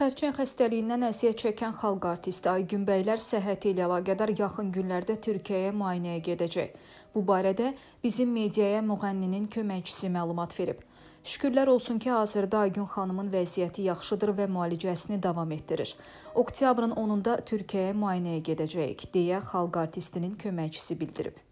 Xərçəng xəstəliyindən əziyyət çəkən xalq artisti Aygün Bəylər səhhəti ilə əlaqədar yaxın günlərdə Türkiyəyə müayinəyə gedəcək. Bu barədə bizim mediaya müğənninin köməkçisi məlumat verib. Şükürlər olsun ki, hazırda Aygün xanımın vəziyyəti yaxşıdır və müalicəsini davam etdirir. Oktyabrın 10-da Türkiyəyə müayinəyə gedəcəyik, deyə xalq artistinin köməkçisi bildirib.